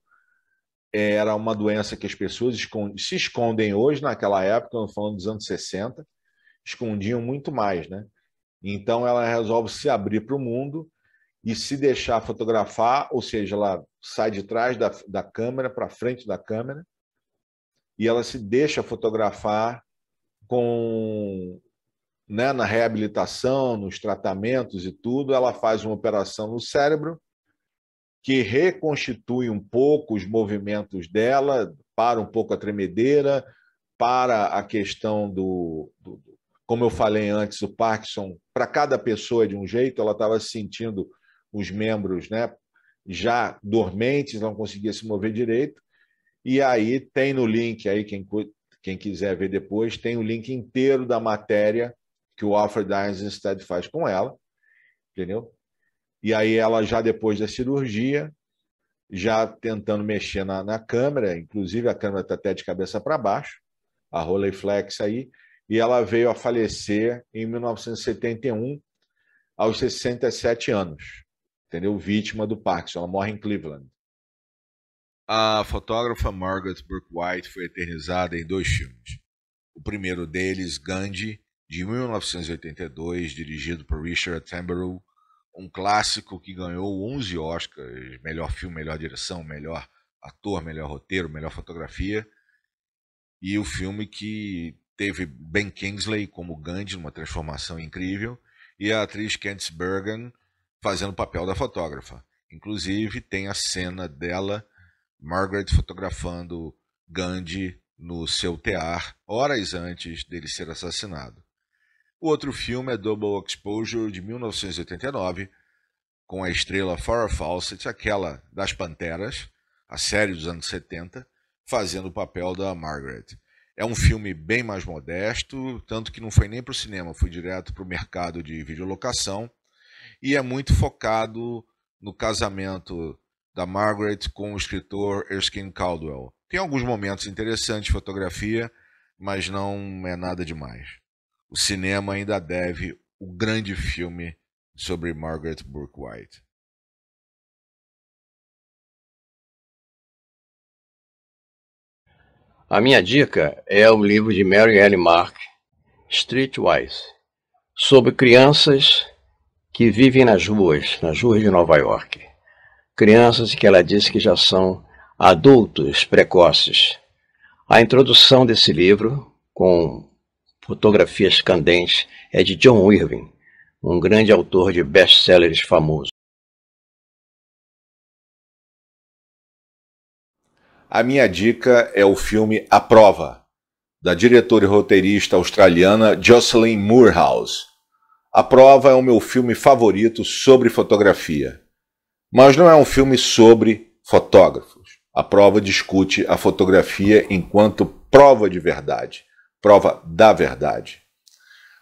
era uma doença que as pessoas se escondem hoje, naquela época, falando dos anos 60, escondiam muito mais, né? Então ela resolve se abrir para o mundo e se deixar fotografar, ou seja, ela sai de trás da, da câmera para frente da câmera e ela se deixa fotografar com né, na reabilitação, nos tratamentos e tudo, ela faz uma operação no cérebro que reconstitui um pouco os movimentos dela, para um pouco a tremedeira, para a questão do, do como eu falei antes, o Parkinson, para cada pessoa é de um jeito, ela estava sentindo os membros né, já dormentes, não conseguia se mover direito. E aí tem no link aí, quem, quem quiser ver depois, tem o link inteiro da matéria que o Alfred Einstein faz com ela, entendeu? E aí ela já depois da cirurgia, já tentando mexer na, na câmera, inclusive a câmera está até de cabeça para baixo, a Rolleiflex aí, e ela veio a falecer em 1971, aos 67 anos, entendeu? Vítima do Parkinson, ela morre em Cleveland. A fotógrafa Margaret Burke-White foi eternizada em dois filmes. O primeiro deles, Gandhi, de 1982, dirigido por Richard Attenborough, um clássico que ganhou 11 Oscars, melhor filme, melhor direção, melhor ator, melhor roteiro, melhor fotografia. E o filme que teve Ben Kingsley como Gandhi, numa transformação incrível, e a atriz Candice Bergen fazendo o papel da fotógrafa. Inclusive tem a cena dela, Margaret fotografando Gandhi no seu tear, horas antes dele ser assassinado. O outro filme é Double Exposure, de 1989, com a estrela Farrah Fawcett, aquela das Panteras, a série dos anos 70, fazendo o papel da Margaret. É um filme bem mais modesto, tanto que não foi nem para o cinema, foi direto para o mercado de videolocação, e é muito focado no casamento da Margaret com o escritor Erskine Caldwell. Tem alguns momentos interessantes de fotografia, mas não é nada demais o cinema ainda deve o grande filme sobre Margaret Burke White. A minha dica é o livro de Mary L. Mark, Streetwise, sobre crianças que vivem nas ruas, nas ruas de Nova York. Crianças que ela diz que já são adultos precoces. A introdução desse livro, com Fotografias Candentes é de John Irving, um grande autor de best-sellers famoso. A minha dica é o filme A Prova, da diretora e roteirista australiana Jocelyn Moorhouse. A Prova é o meu filme favorito sobre fotografia. Mas não é um filme sobre fotógrafos. A prova discute a fotografia enquanto prova de verdade prova da verdade.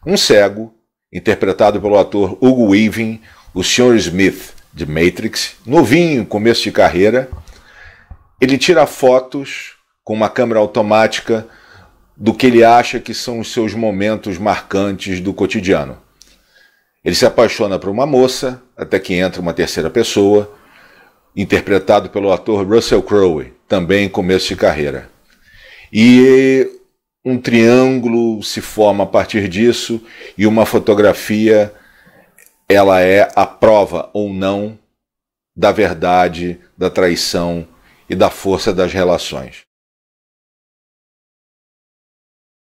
Um cego, interpretado pelo ator Hugo Weaving, o Sr. Smith de Matrix, novinho, começo de carreira, ele tira fotos com uma câmera automática do que ele acha que são os seus momentos marcantes do cotidiano. Ele se apaixona por uma moça, até que entra uma terceira pessoa, interpretado pelo ator Russell Crowe, também começo de carreira. E um triângulo se forma a partir disso e uma fotografia ela é a prova ou não da verdade, da traição e da força das relações.